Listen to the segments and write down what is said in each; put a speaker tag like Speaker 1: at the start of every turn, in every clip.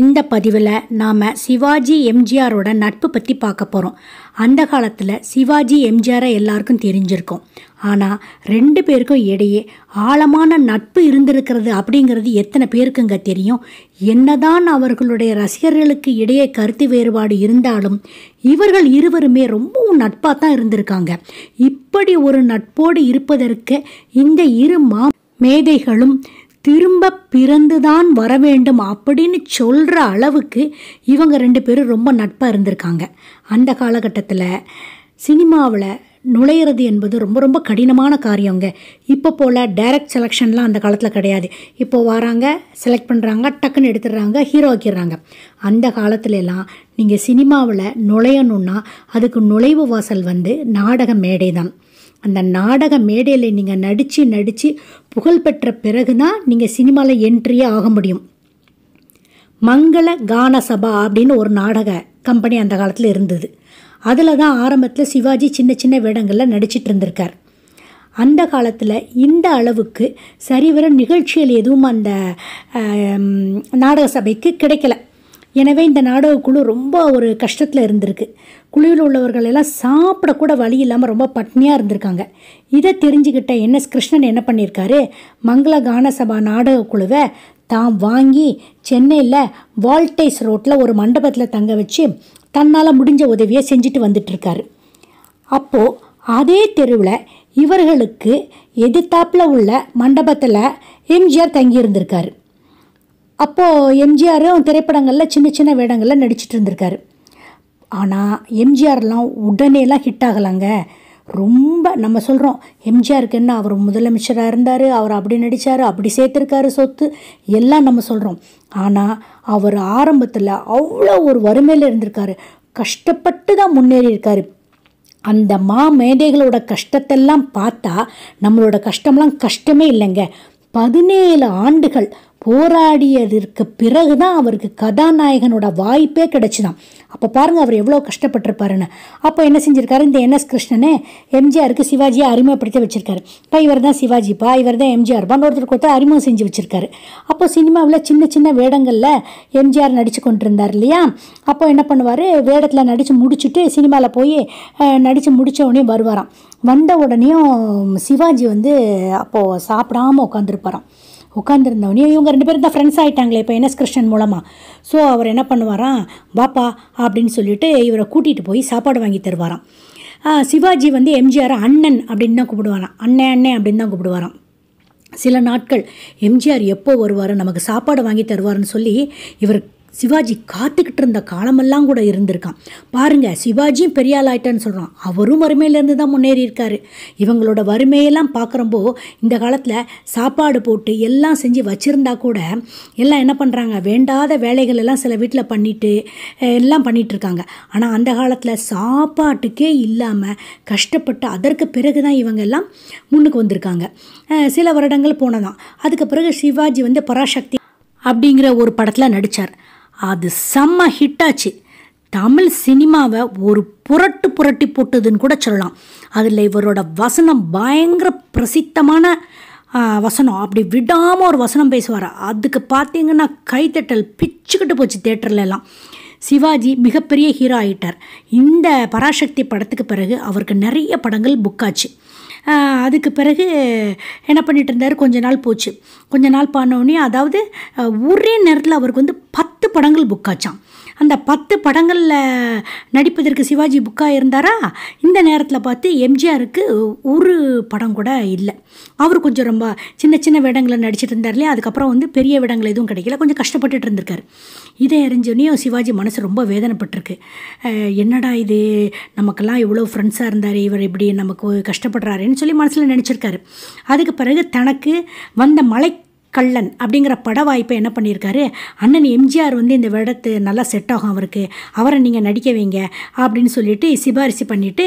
Speaker 1: இந்த பதிவில் நாம் சிவாஜி எம்ஜிஆரோட நட்பு பற்றி பார்க்க போகிறோம் அந்த காலத்தில் சிவாஜி எம்ஜிஆரை எல்லாருக்கும் தெரிஞ்சிருக்கும் ஆனால் ரெண்டு பேருக்கும் இடையே ஆழமான நட்பு இருந்திருக்கிறது அப்படிங்கிறது எத்தனை பேருக்குங்க தெரியும் என்னதான் அவர்களுடைய ரசிகர்களுக்கு இடையே கருத்து வேறுபாடு இருந்தாலும் இவர்கள் இருவருமே ரொம்பவும் நட்பாக தான் இருந்திருக்காங்க இப்படி ஒரு நட்போடு இருப்பதற்கு இந்த இரு மா மேதைகளும் திரும்ப பிறந்துதான் வர வேண்டும் அப்படின்னு சொல்கிற அளவுக்கு இவங்க ரெண்டு பேரும் ரொம்ப நட்பாக இருந்திருக்காங்க அந்த காலகட்டத்தில் சினிமாவில் நுழையிறது என்பது ரொம்ப ரொம்ப கடினமான காரியங்க இப்போ போல் டைரக்ட் செலெக்ஷன்லாம் அந்த காலத்தில் கிடையாது இப்போ வராங்க செலக்ட் பண்ணுறாங்க டக்குன்னு எடுத்துடுறாங்க ஹீரோ ஆக்கிடுறாங்க அந்த காலத்துலலாம் நீங்கள் சினிமாவில் நுழையணுன்னா அதுக்கு நுழைவு வாசல் வந்து நாடக மேடை தான் அந்த நாடக மேடையில் நீங்கள் நடித்து நடித்து புகழ் பெற்ற பிறகு தான் நீங்கள் சினிமாவில் என்ட்ரியே ஆக முடியும் மங்கள கான சபா அப்படின்னு ஒரு நாடக கம்பெனி அந்த காலத்தில் இருந்தது அதில் தான் ஆரம்பத்தில் சிவாஜி சின்ன சின்ன வேடங்களில் நடிச்சிட்டு இருந்திருக்கார் அந்த காலத்தில் இந்த அளவுக்கு சரிவர நிகழ்ச்சிகள் எதுவும் அந்த நாடக சபைக்கு கிடைக்கல எனவே இந்த நாடக குழு ரொம்ப ஒரு கஷ்டத்தில் இருந்திருக்கு குழுவில் உள்ளவர்கள் எல்லாம் சாப்பிடக்கூட வழி இல்லாமல் ரொம்ப பட்னியாக இருந்திருக்காங்க இதை தெரிஞ்சுக்கிட்ட என் கிருஷ்ணன் என்ன பண்ணியிருக்காரு மங்கள கான சபா நாடக குழுவை தாம் வாங்கி சென்னையில் வால்டேஸ் ரோட்டில் ஒரு மண்டபத்தில் தங்க வச்சு தன்னால் முடிஞ்ச உதவியை செஞ்சுட்டு வந்துட்டுருக்காரு அப்போது அதே தெருவில் இவர்களுக்கு எதிர்த்தாப்பில் உள்ள மண்டபத்தில் எம்ஜிஆர் தங்கியிருந்திருக்காரு அப்போது எம்ஜிஆரும் திரைப்படங்களில் சின்ன சின்ன வேடங்களில் நடிச்சிட்டு இருந்திருக்காரு ஆனால் எம்ஜிஆர்லாம் உடனேலாம் ஹிட் ஆகலாங்க ரொம்ப நம்ம சொல்கிறோம் எம்ஜிஆருக்கு என்ன அவர் முதலமைச்சராக இருந்தார் அவர் அப்படி நடித்தார் அப்படி சேர்த்துருக்காரு சொத்து எல்லாம் நம்ம சொல்கிறோம் ஆனால் அவர் ஆரம்பத்தில் அவ்வளோ ஒரு வறுமையில் இருந்திருக்காரு கஷ்டப்பட்டு தான் முன்னேறி இருக்கார் அந்த மா மேதைகளோட கஷ்டத்தெல்லாம் பார்த்தா நம்மளோட கஷ்டம்லாம் கஷ்டமே இல்லைங்க பதினேழு ஆண்டுகள் போராடியதற்கு பிறகு தான் அவருக்கு கதாநாயகனோட வாய்ப்பே கிடச்சிதான் அப்போ பாருங்கள் அவர் எவ்வளோ கஷ்டப்பட்டிருப்பாருன்னு அப்போ என்ன செஞ்சுருக்காரு இந்த என்எஸ் கிருஷ்ணனே எம்ஜிஆருக்கு சிவாஜியை அறிமுகப்படுத்தி வச்சுருக்காரு இப்போ இவர் தான் சிவாஜிப்பா இவர் தான் எம்ஜிஆர் ஒருத்தருக்கு ஒருத்தர் அறிமுகம் செஞ்சு வச்சுருக்காரு அப்போ சினிமாவில் சின்ன சின்ன வேடங்களில் எம்ஜிஆர் நடித்து கொண்டிருந்தார் இல்லையா அப்போ என்ன பண்ணுவார் வேடத்தில் நடித்து முடிச்சுட்டு சினிமாவில் போய் நடித்து முடித்த உடனே வருவாராம் வந்த உடனேயும் சிவாஜி வந்து அப்போது சாப்பிடாமல் உட்காந்துருப்பாராம் உட்காந்துருந்தவனே இவங்க ரெண்டு பேரும் தான் ஃப்ரெண்ட்ஸ் ஆகிட்டாங்களே இப்போ என்எஸ் கிருஷ்ணன் மூலமாக ஸோ அவர் என்ன பண்ணுவாராம் பாப்பா அப்படின்னு சொல்லிட்டு இவரை கூட்டிகிட்டு போய் சாப்பாடு வாங்கி தருவாராம் சிவாஜி வந்து எம்ஜிஆர் அண்ணன் அப்படின்னு தான் கூப்பிடுவாராம் அண்ணன் அண்ணன் அப்படின்னு தான் கூப்பிடுவாராம் சில நாட்கள் எம்ஜிஆர் எப்போ வருவார் நமக்கு சாப்பாடு வாங்கி தருவார்னு சொல்லி இவர் சிவாஜி காத்துக்கிட்டு இருந்த காலமெல்லாம் கூட இருந்திருக்கான் பாருங்க சிவாஜியும் பெரிய ஆள் ஆயிட்டான்னு சொல்கிறான் அவரும் வறுமையிலேருந்து தான் முன்னேறி இருக்காரு இவங்களோட வறுமையெல்லாம் பார்க்குறப்போ இந்த காலத்தில் சாப்பாடு போட்டு எல்லாம் செஞ்சு வச்சுருந்தா கூட எல்லாம் என்ன பண்ணுறாங்க வேண்டாத வேலைகள் எல்லாம் சில வீட்டில் பண்ணிட்டு எல்லாம் பண்ணிகிட்ருக்காங்க ஆனால் அந்த காலத்தில் சாப்பாட்டுக்கே இல்லாமல் கஷ்டப்பட்டு அதற்கு பிறகு தான் இவங்க எல்லாம் முன்னுக்கு வந்திருக்காங்க சில வருடங்கள் போனதான் அதுக்கு பிறகு சிவாஜி வந்து பராசக்தி அப்படிங்கிற ஒரு படத்தில் நடித்தார் அது செம்ம ஹிட்டாச்சு தமிழ் சினிமாவை ஒரு புரட்டு புரட்டி போட்டதுன்னு கூட சொல்லலாம் அதில் இவரோட வசனம் பயங்கர பிரசித்தமான வசனம் அப்படி விடாமல் ஒரு வசனம் பேசுவார் அதுக்கு பார்த்தீங்கன்னா கைத்தட்டல் பிச்சுக்கிட்டு போச்சு தேட்டர்லலாம் சிவாஜி மிகப்பெரிய ஹீரோ ஆகிட்டார் இந்த பராசக்தி படத்துக்கு பிறகு அவருக்கு நிறைய படங்கள் புக்காச்சு அதுக்கு பிறகு என்ன பண்ணிகிட்டு இருந்தார் கொஞ்ச நாள் போச்சு கொஞ்ச நாள் பண்ணோடனே அதாவது ஒரே நேரத்தில் அவருக்கு வந்து பத்து படங்கள் புக் ஆச்சான் அந்த பத்து படங்களில் நடிப்பதற்கு சிவாஜி புக்காக இருந்தாரா இந்த நேரத்தில் பார்த்து எம்ஜிஆருக்கு ஒரு படம் கூட இல்லை அவர் கொஞ்சம் ரொம்ப சின்ன சின்ன வேடங்களில் நடிச்சிட்டு இருந்தார் இல்லையா அதுக்கப்புறம் வந்து பெரிய வேடங்கள் எதுவும் கிடைக்கல கொஞ்சம் கஷ்டப்பட்டுட்டு இருந்திருக்காரு இதை அறிஞ்சோனையும் சிவாஜி மனசு ரொம்ப வேதனைப்பட்டிருக்கு என்னடா இது நமக்கெல்லாம் இவ்வளோ ஃப்ரெண்ட்ஸாக இருந்தார் இவர் இப்படி நமக்கு கஷ்டப்படுறாருன்னு சொல்லி மனசில் நினச்சிருக்காரு அதுக்கு பிறகு தனக்கு வந்த மலை கள்ளன் அப்படிங்கிற பட வாய்ப்பை என்ன பண்ணியிருக்காரு அண்ணன் எம்ஜிஆர் வந்து இந்த விடத்து நல்லா செட் ஆகும் அவருக்கு அவரை நீங்கள் நடிக்க வைங்க அப்படின்னு சொல்லிட்டு சிபாரிசு பண்ணிவிட்டு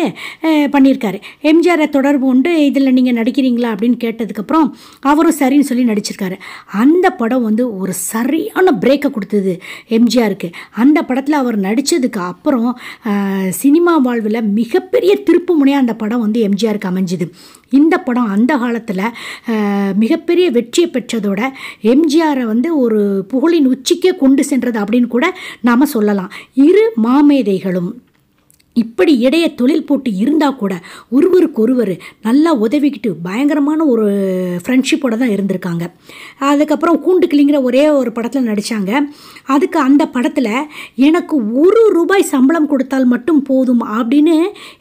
Speaker 1: பண்ணியிருக்காரு எம்ஜிஆரை தொடர்பு உண்டு இதில் நீங்கள் நடிக்கிறீங்களா அப்படின்னு கேட்டதுக்கப்புறம் அவரும் சரின்னு சொல்லி நடிச்சிருக்காரு அந்த படம் வந்து ஒரு சரியான பிரேக்கை கொடுத்தது எம்ஜிஆருக்கு அந்த படத்தில் அவர் நடித்ததுக்கு அப்புறம் சினிமா வாழ்வில் மிகப்பெரிய திருப்பு முனையாக அந்த படம் வந்து எம்ஜிஆருக்கு அமைஞ்சுது இந்த படம் அந்த காலத்தில் மிகப்பெரிய வெற்றியை பெற்றதோட எம்ஜிஆரை வந்து ஒரு புகழின் உச்சிக்கே கொண்டு சென்றது அப்படின்னு கூட நாம் சொல்லலாம் இரு மாமேதைகளும் இப்படி இடையே தொழில் போட்டு இருந்தால் கூட ஒருவருக்கு ஒருவர் நல்லா உதவிக்கிட்டு பயங்கரமான ஒரு ஃப்ரெண்ட்ஷிப்போடு தான் இருந்திருக்காங்க அதுக்கப்புறம் கூண்டு கிளிங்கிற ஒரே ஒரு படத்தில் நடித்தாங்க அதுக்கு அந்த படத்தில் எனக்கு ஒரு ரூபாய் சம்பளம் கொடுத்தால் மட்டும் போதும் அப்படின்னு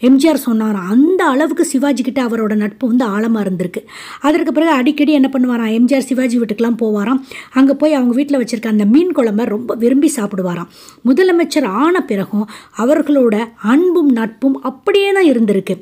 Speaker 1: எம்ஜிஆர் சொன்னாராம் அந்த அளவுக்கு சிவாஜி கிட்ட அவரோட நட்பு வந்து ஆழமாக இருந்திருக்கு அதற்கு பிறகு அடிக்கடி என்ன பண்ணுவாராம் எம்ஜிஆர் சிவாஜி வீட்டுக்கெலாம் போவாராம் அங்கே போய் அவங்க வீட்டில் வச்சுருக்க அந்த மீன் குழம்ப ரொம்ப விரும்பி சாப்பிடுவாராம் முதலமைச்சர் ஆன பிறகும் அவர்களோட அன் அன்பும் நட்பும் அப்படியே தான் இருந்திருக்கு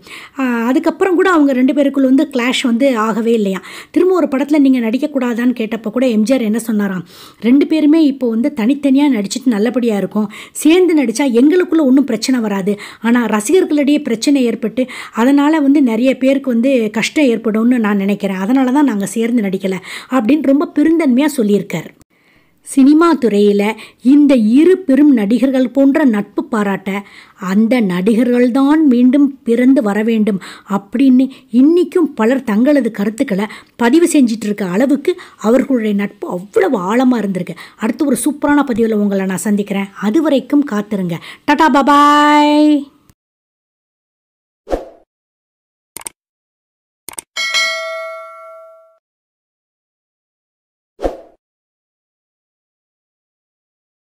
Speaker 1: அதுக்கப்புறம் கூட அவங்க ரெண்டு பேருக்குள்ள வந்து கிளாஷ் வந்து ஆகவே இல்லையா திரும்ப ஒரு படத்தில் நீங்கள் நடிக்கக்கூடாதான்னு கேட்டப்போ கூட எம்ஜிஆர் என்ன சொன்னாராம் ரெண்டு பேருமே இப்போ வந்து தனித்தனியாக நடிச்சுட்டு நல்லபடியாக இருக்கும் சேர்ந்து நடித்தா எங்களுக்குள்ளே ஒன்றும் பிரச்சனை வராது ஆனால் ரசிகர்களிடையே பிரச்சனை ஏற்பட்டு அதனால் வந்து நிறைய பேருக்கு வந்து கஷ்டம் ஏற்படும்னு நான் நினைக்கிறேன் அதனால தான் நாங்கள் சேர்ந்து நடிக்கலை அப்படின்னு ரொம்ப பெருந்தன்மையாக சொல்லியிருக்கார் சினிமா துறையில் இந்த இரு பெரும் நடிகர்கள் போன்ற நட்பு பாராட்ட அந்த நடிகர்கள்தான் மீண்டும் பிறந்து வர வேண்டும் அப்படின்னு இன்றைக்கும் பலர் தங்களது கருத்துக்களை பதிவு செஞ்சிட்டு இருக்க அளவுக்கு அவர்களுடைய நட்பு அவ்வளவு ஆழமாக இருந்திருக்கு அடுத்து ஒரு சூப்பரான பதிவில் உங்களை நான் சந்திக்கிறேன் அது வரைக்கும் காத்துருங்க டாடா பபாய்